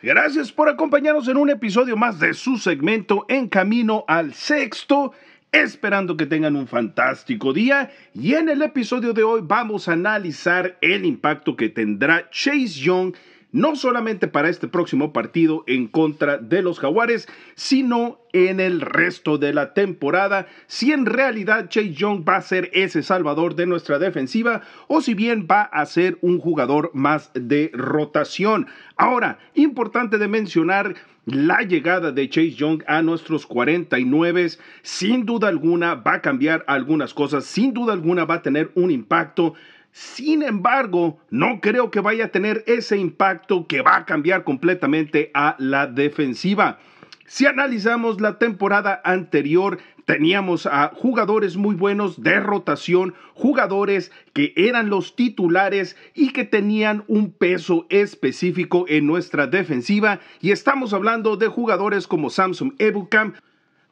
Gracias por acompañarnos en un episodio más de su segmento En Camino al Sexto. Esperando que tengan un fantástico día y en el episodio de hoy vamos a analizar el impacto que tendrá Chase Young no solamente para este próximo partido en contra de los Jaguares, sino en el resto de la temporada, si en realidad Chase Young va a ser ese salvador de nuestra defensiva o si bien va a ser un jugador más de rotación. Ahora, importante de mencionar la llegada de Chase Young a nuestros 49 sin duda alguna va a cambiar algunas cosas, sin duda alguna va a tener un impacto sin embargo, no creo que vaya a tener ese impacto que va a cambiar completamente a la defensiva. Si analizamos la temporada anterior, teníamos a jugadores muy buenos de rotación, jugadores que eran los titulares y que tenían un peso específico en nuestra defensiva. Y estamos hablando de jugadores como Samsung Ebucam,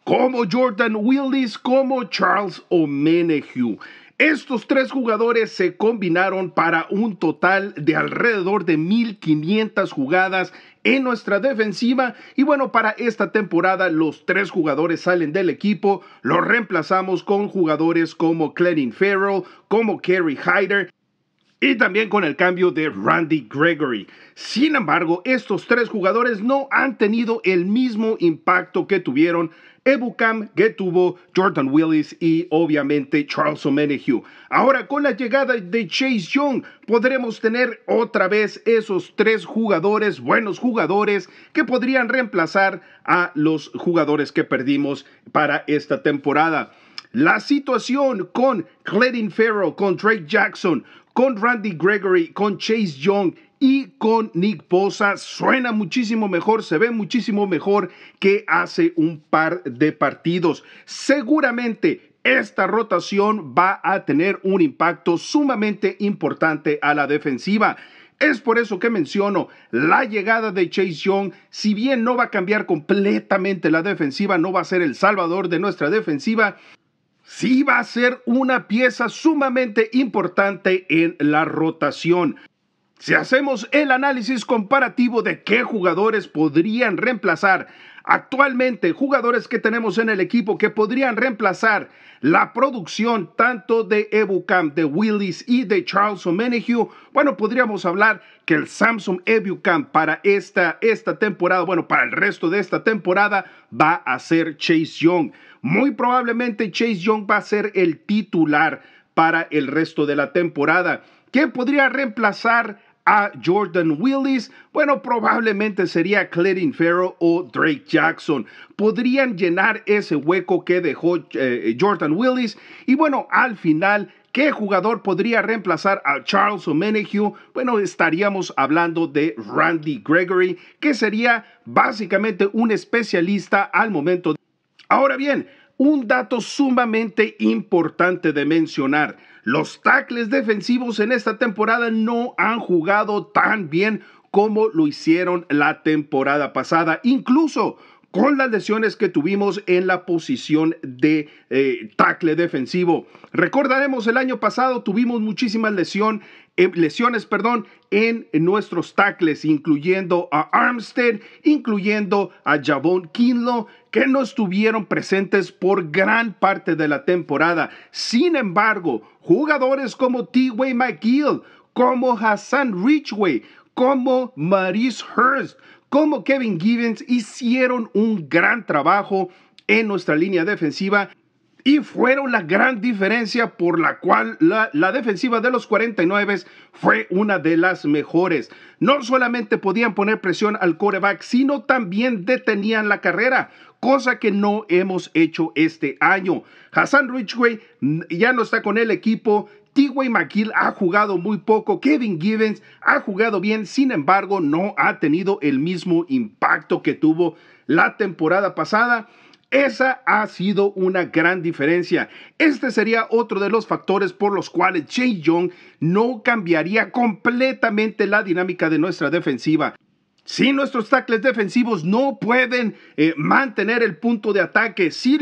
como Jordan Willis, como Charles Omenehue. Estos tres jugadores se combinaron para un total de alrededor de 1.500 jugadas en nuestra defensiva. Y bueno, para esta temporada los tres jugadores salen del equipo. Los reemplazamos con jugadores como Clenin Farrell, como Kerry Hyder y también con el cambio de Randy Gregory. Sin embargo, estos tres jugadores no han tenido el mismo impacto que tuvieron Ebucam, que tuvo Jordan Willis y obviamente Charles O'Menehue. Ahora con la llegada de Chase Young podremos tener otra vez esos tres jugadores, buenos jugadores, que podrían reemplazar a los jugadores que perdimos para esta temporada. La situación con Clayton Ferro, con Drake Jackson, con Randy Gregory, con Chase Young y con Nick Bosa suena muchísimo mejor, se ve muchísimo mejor que hace un par de partidos. Seguramente esta rotación va a tener un impacto sumamente importante a la defensiva. Es por eso que menciono la llegada de Chase Young, si bien no va a cambiar completamente la defensiva, no va a ser el salvador de nuestra defensiva, sí va a ser una pieza sumamente importante en la rotación. Si hacemos el análisis comparativo de qué jugadores podrían reemplazar actualmente jugadores que tenemos en el equipo que podrían reemplazar la producción tanto de Ebucam, de Willis y de Charles O'Menehue. Bueno, podríamos hablar que el Samsung Ebucam para esta, esta temporada, bueno, para el resto de esta temporada, va a ser Chase Young. Muy probablemente Chase Young va a ser el titular para el resto de la temporada. ¿Quién podría reemplazar a Jordan Willis? Bueno, probablemente sería Clayton Farrell o Drake Jackson. Podrían llenar ese hueco que dejó eh, Jordan Willis. Y bueno, al final ¿Qué jugador podría reemplazar a Charles O'Menehue? Bueno, estaríamos hablando de Randy Gregory, que sería básicamente un especialista al momento. Ahora bien, un dato sumamente importante de mencionar, los tackles defensivos en esta temporada no han jugado tan bien como lo hicieron la temporada pasada, incluso con las lesiones que tuvimos en la posición de eh, tackle defensivo. Recordaremos el año pasado tuvimos muchísima lesión eh, lesiones, perdón, en nuestros tackles, incluyendo a Armstead, incluyendo a Javon Kinlo, que no estuvieron presentes por gran parte de la temporada. Sin embargo, jugadores como T-Way McGill, como Hassan Richway, como Maurice Hurst, como Kevin Givens hicieron un gran trabajo en nuestra línea defensiva y fueron la gran diferencia por la cual la, defensiva de los 49 fue una de las mejores. No solamente podían poner presión al coreback, sino también detenían la carrera, cosa que no hemos hecho este año. Hassan Richway ya no está con el equipo, Tway McGill ha jugado muy poco, Kevin Givens ha jugado bien, sin embargo no ha tenido el mismo impacto que tuvo la temporada pasada. Esa ha sido una gran diferencia. Este sería otro de los factores por los cuales Jay Jong no cambiaría completamente la dinámica de nuestra defensiva. Si nuestros tackles defensivos no pueden eh, mantener el punto de ataque, si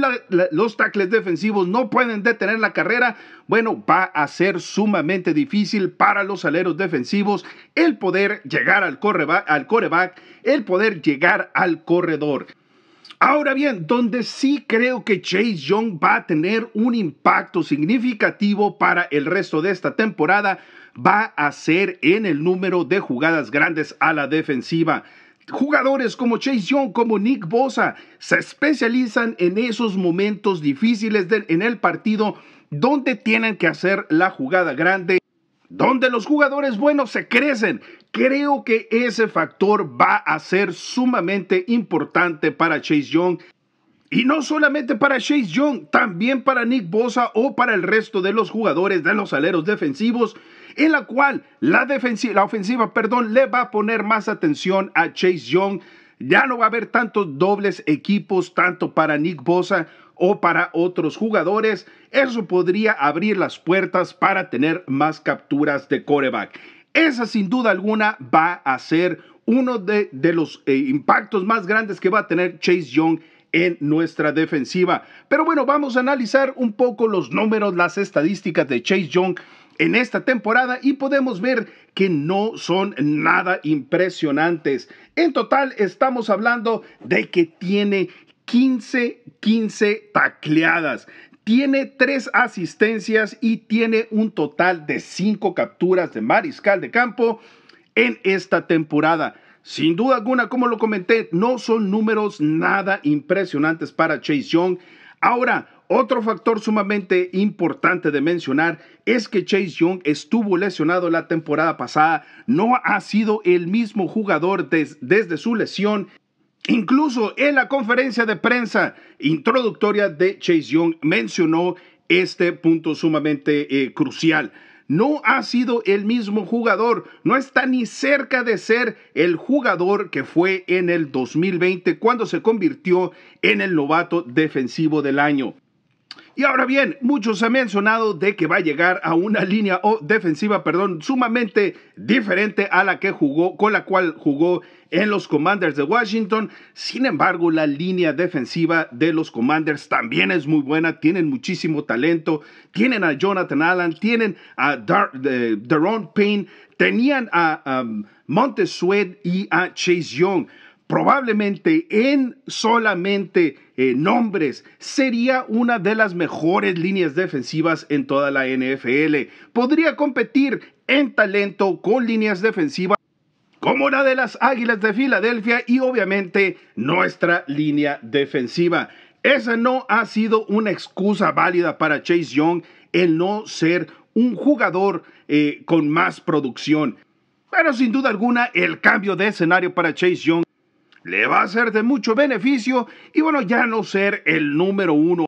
los tackles defensivos no pueden detener la carrera, bueno, va a ser sumamente difícil para los aleros defensivos el poder llegar al, al coreback, el poder llegar al corredor. Ahora bien, donde sí creo que Chase Young va a tener un impacto significativo para el resto de esta temporada, va a ser en el número de jugadas grandes a la defensiva. Jugadores como Chase Young, como Nick Bosa, se especializan en esos momentos difíciles en el partido donde tienen que hacer la jugada grande donde los jugadores buenos se crecen. Creo que ese factor va a ser sumamente importante para Chase Young. Y no solamente para Chase Young, también para Nick Bosa o para el resto de los jugadores de los aleros defensivos, en la cual la, defensiva, la ofensiva perdón, le va a poner más atención a Chase Young. Ya no va a haber tantos dobles equipos, tanto para Nick Bosa o para otros jugadores, eso podría abrir las puertas para tener más capturas de coreback. Esa sin duda alguna va a ser uno de, los eh, impactos más grandes que va a tener Chase Young en nuestra defensiva. Pero bueno, vamos a analizar un poco los números, las estadísticas de Chase Young en esta temporada y podemos ver que no son nada impresionantes. En total estamos hablando de que tiene 15, 15 tacleadas. Tiene tres asistencias y tiene un total de cinco capturas de mariscal de campo en esta temporada. Sin duda alguna, como lo comenté, no son números nada impresionantes para Chase Young. Ahora, otro factor sumamente importante de mencionar es que Chase Young estuvo lesionado la temporada pasada, no ha sido el mismo jugador desde su lesión Incluso en la conferencia de prensa introductoria de Chase Young mencionó este punto sumamente eh, crucial. No ha sido el mismo jugador, no está ni cerca de ser el jugador que fue en el 2020 cuando se convirtió en el novato defensivo del año. Y ahora bien, muchos han mencionado de que va a llegar a una línea o defensiva, perdón, sumamente diferente a la que jugó, con la cual jugó en los Commanders de Washington. Sin embargo, la línea defensiva de los Commanders también es muy buena. Tienen muchísimo talento. Tienen a Jonathan Allen, tienen a Dar eh, Payne, tenían a um, y a Chase Young probablemente en solamente eh, nombres, sería una de las mejores líneas defensivas en toda la NFL. Podría competir en talento con líneas defensivas como la de las Águilas de Filadelfia y obviamente nuestra línea defensiva. Esa no ha sido una excusa válida para Chase Young el no ser un jugador eh, con más producción. Pero sin duda alguna, el cambio de escenario para Chase Young le va a ser de mucho beneficio y bueno, ya no ser el número uno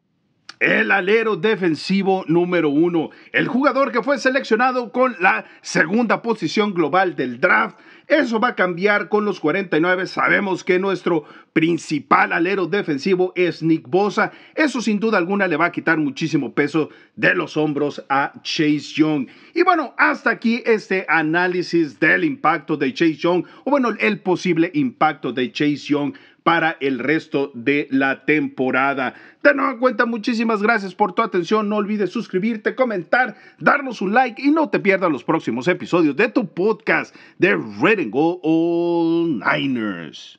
el alero defensivo número uno, el jugador que fue seleccionado con la segunda posición global del draft. Eso va a cambiar con los 49. Sabemos que nuestro principal alero defensivo es Nick Bosa. Eso sin duda alguna le va a quitar muchísimo peso de los hombros a Chase Young. Y bueno, hasta aquí este análisis del impacto de Chase Young, o bueno, el posible impacto de Chase Young para el resto de la temporada. De nueva cuenta, muchísimas gracias por tu atención. No olvides suscribirte, comentar, darnos un like y no te pierdas los próximos episodios de tu podcast de Red and Gold All Niners.